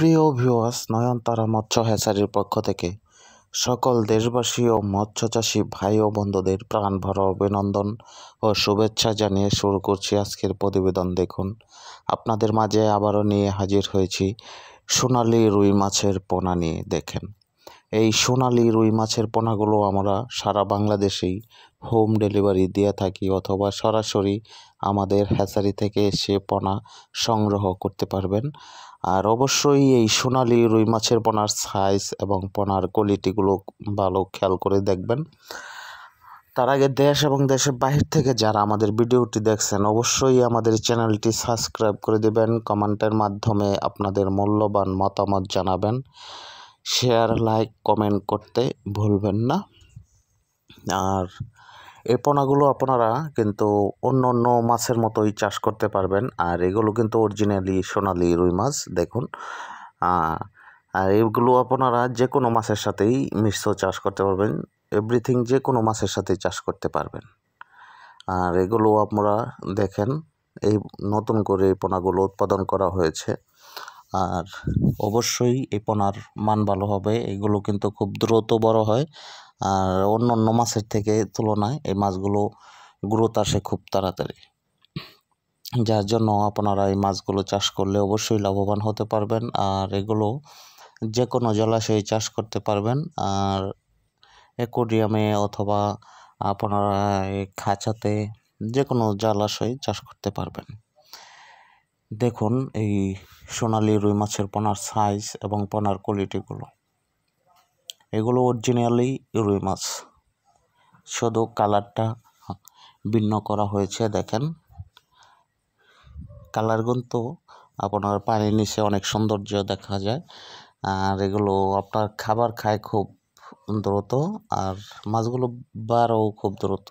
প্রিয় ভিওয়াস নয়নতারা মৎস্য হ্যাচারির পক্ষ থেকে সকল দেশবাসী ও মৎস্য চাষী ভাই ও বন্ধুদের প্রাণ ভরা অভিনন্দন ও শুভেচ্ছা জানিয়ে শুরু করছি আজকের প্রতিবেদন দেখুন আপনাদের মাঝে আবারও নিয়ে হাজির হয়েছি সোনালি রুই মাছের পোনা নিয়ে দেখেন এই সোনালি রুই মাছের পোনাগুলো আমরা সারা বাংলাদেশেই হোম ডেলিভারি দিয়ে থাকি অথবা সরাসরি আমাদের হ্যাচারি থেকে এসে পোনা সংগ্রহ করতে পারবেন আর অবশ্যই এই সোনালি রুই মাছের পোনার সাইজ এবং পোনার কোয়ালিটিগুলো ভালো খেয়াল করে দেখবেন তার আগে দেশ এবং দেশের বাহির থেকে যারা আমাদের ভিডিওটি দেখছেন অবশ্যই আমাদের চ্যানেলটি সাবস্ক্রাইব করে দেবেন কমেন্টের মাধ্যমে আপনাদের মূল্যবান মতামত জানাবেন শেয়ার লাইক কমেন্ট করতে ভুলবেন না আর এই পোনাগুলো আপনারা কিন্তু অন্য অন্য মাছের মতোই চাষ করতে পারবেন আর এগুলো কিন্তু অরিজিনালি সোনালি রুই মাছ দেখুন আর এগুলো আপনারা যে কোনো মাছের সাথেই মিশ্র চাষ করতে পারবেন এভরিথিং যে কোনো মাছের সাথে চাষ করতে পারবেন আর এগুলো আপনারা দেখেন এই নতুন করে এই পোনাগুলো উৎপাদন করা হয়েছে আর অবশ্যই এই পোনার মান ভালো হবে এগুলো কিন্তু খুব দ্রুত বড় হয় আর অন্য অন্য মাছের থেকে তুলনায় এই মাছগুলো গ্রোথ আসে খুব তাড়াতাড়ি যার জন্য আপনারা এই মাছগুলো চাষ করলে অবশ্যই লাভবান হতে পারবেন আর এগুলো যে কোনো জলাশয়ে চাষ করতে পারবেন আর অ্যাকোডিয়ামে অথবা আপনারা খাঁচাতে যে কোনো জলাশয়ে চাষ করতে পারবেন দেখুন এই সোনালি রুই মাছের পোনার সাইজ এবং পোনার কোয়ালিটিগুলো এগুলো অরিজিনালি রুই মাছ শুধু কালারটা ভিন্ন করা হয়েছে দেখেন কালার তো আপনার পানির নিচে অনেক সৌন্দর্য দেখা যায় আর এগুলো আপনার খাবার খায় খুব দ্রুত আর মাছগুলো বারও খুব দ্রুত